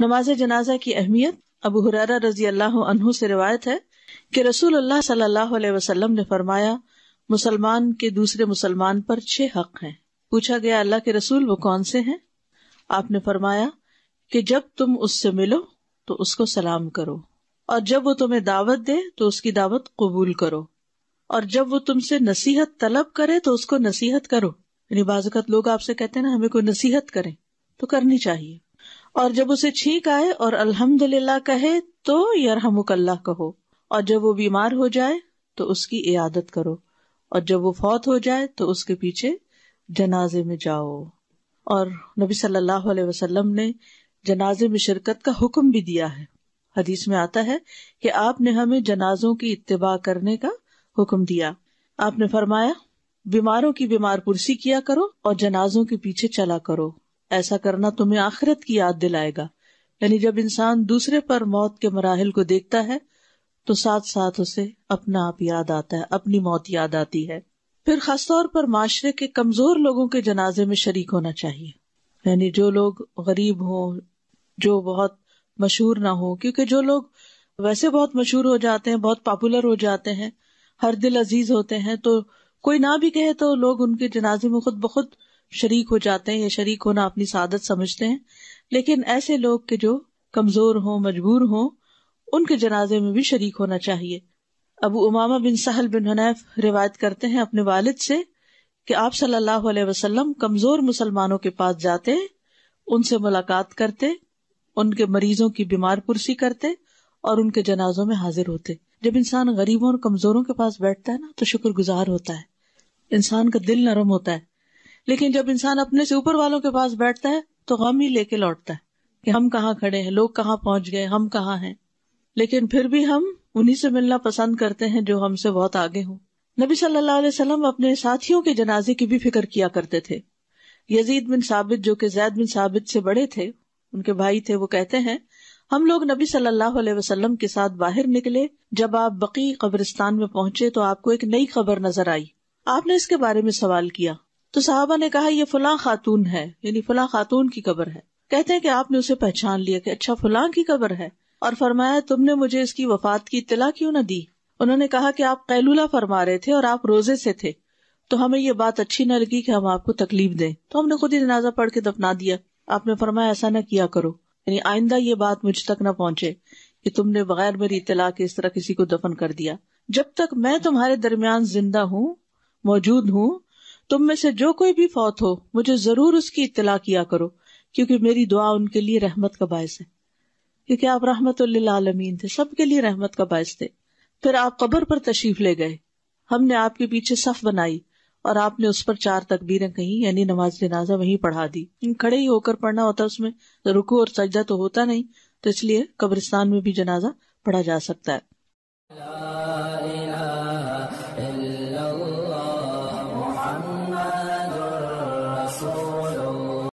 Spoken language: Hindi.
नमाज जनाजा की अहमियत अब हुरारा रजी अल्लाह अनहु से रिवायत है कि रसूल अल्लाह सल्लल्लाहु अलैहि वसल्लम ने फरमाया मुसलमान के दूसरे मुसलमान पर छह हक हैं पूछा गया अल्लाह के रसूल वो कौन से हैं आपने फरमाया कि जब तुम उससे मिलो तो उसको सलाम करो और जब वो तुम्हें दावत दे तो उसकी दावत कबूल करो और जब वो तुमसे नसीहत तलब करे तो उसको नसीहत करो यानी बाजत लोग आपसे कहते हैं ना हमें कोई नसीहत करें तो करनी चाहिए और जब उसे छींक आए और अल्हम्दुलिल्लाह कहे तो अल्लाह कहो और जब वो बीमार हो जाए तो उसकी इयादत करो और जब वो फौत हो जाए तो उसके पीछे जनाजे में जाओ और नबी सल्लल्लाहु अलैहि वसल्लम ने जनाजे में शिरकत का हुक्म भी दिया है हदीस में आता है कि आपने हमें जनाजों की इतबा करने का हुक्म दिया आपने फरमाया बीमारों की बीमार पुरसी किया करो और जनाजों के पीछे चला करो ऐसा करना तुम्हें आखिरत की याद दिलाएगा यानी जब इंसान दूसरे पर मौत के मराहल को देखता है तो साथ साथ उसे अपना आप याद आता है अपनी मौत याद आती है फिर खासतौर पर माशरे के कमजोर लोगों के जनाजे में शरीक होना चाहिए यानी जो लोग गरीब हों जो बहुत मशहूर ना हो क्योंकि जो लोग वैसे बहुत मशहूर हो जाते हैं बहुत पॉपुलर हो जाते हैं हर दिल अजीज होते हैं तो कोई ना भी कहे तो लोग उनके जनाजे में खुद बहुत शरीक हो जाते हैं या शरीक होना अपनी सादत समझते हैं लेकिन ऐसे लोग के जो कमजोर हो मजबूर हो उनके जनाजे में भी शरीक होना चाहिए अब उमामा बिन सहल बिन हनैफ रिवायत करते हैं अपने वालिद से कि आप सल्लल्लाहु अलैहि वसल्लम कमजोर मुसलमानों के पास जाते उनसे मुलाकात करते उनके मरीजों की बीमार पुरसी करते और उनके जनाजों में हाजिर होते जब इंसान गरीबों और कमजोरों के पास बैठता है ना तो शुक्रगुजार होता है इंसान का दिल नरम होता है लेकिन जब इंसान अपने से ऊपर वालों के पास बैठता है तो गम ही लेके लौटता है कि हम कहाँ खड़े हैं लोग कहाँ पहुंच गए हम कहाँ हैं लेकिन फिर भी हम उन्हीं से मिलना पसंद करते हैं जो हमसे बहुत आगे हों नबी सल्लल्लाहु अलैहि वसल्लम अपने साथियों के जनाजे की भी फिक्र किया करते थे यजीद बिन साबित जो कि जैद बिन साबित से बड़े थे उनके भाई थे वो कहते हैं हम लोग नबी सल्लल्लाहु अलैहि वसल्लम के साथ बाहर निकले जब आप बकी कब्रिस्तान में पहुंचे तो आपको एक नई खबर नजर आई आपने इसके बारे में सवाल किया तो साहबा ने कहा यह फुला खातून है यानी फुला खातून की कबर है कहते हैं कि आपने उसे पहचान लिया कि अच्छा फुला की कबर है और फरमाया तुमने मुझे इसकी वफात की इतला क्यों न दी उन्होंने कहा कि आप कैलूला फरमा रहे थे और आप रोजे से थे तो हमें ये बात अच्छी न लगी कि हम आपको तकलीफ दें तो हमने खुद ही जनाजा पढ़ के दफना दिया आपने फरमाया ऐसा न किया करो यानी आइंदा ये बात मुझ तक न पहुंचे कि तुमने बगैर मेरी इतला के इस तरह किसी को दफन कर दिया जब तक मैं तुम्हारे दरमियान जिंदा हूँ मौजूद हूँ तुम में से जो कोई भी फौत हो मुझे जरूर उसकी इतला किया करो क्योंकि मेरी दुआ उनके लिए रहमत का बायस है क्योंकि आप रहमत आलमीन थे सबके लिए रहमत का बायस थे फिर आप कबर पर तशीफ ले गए हमने आपके पीछे सफ बनाई और आपने उस पर चार तकबीरें कही यानी नमाज जनाजा वही पढ़ा दी खड़े ही होकर पढ़ना होता उसमें रुकू और सजदा तो होता नहीं तो इसलिए कब्रिस्तान में भी जनाजा पढ़ा जा सकता है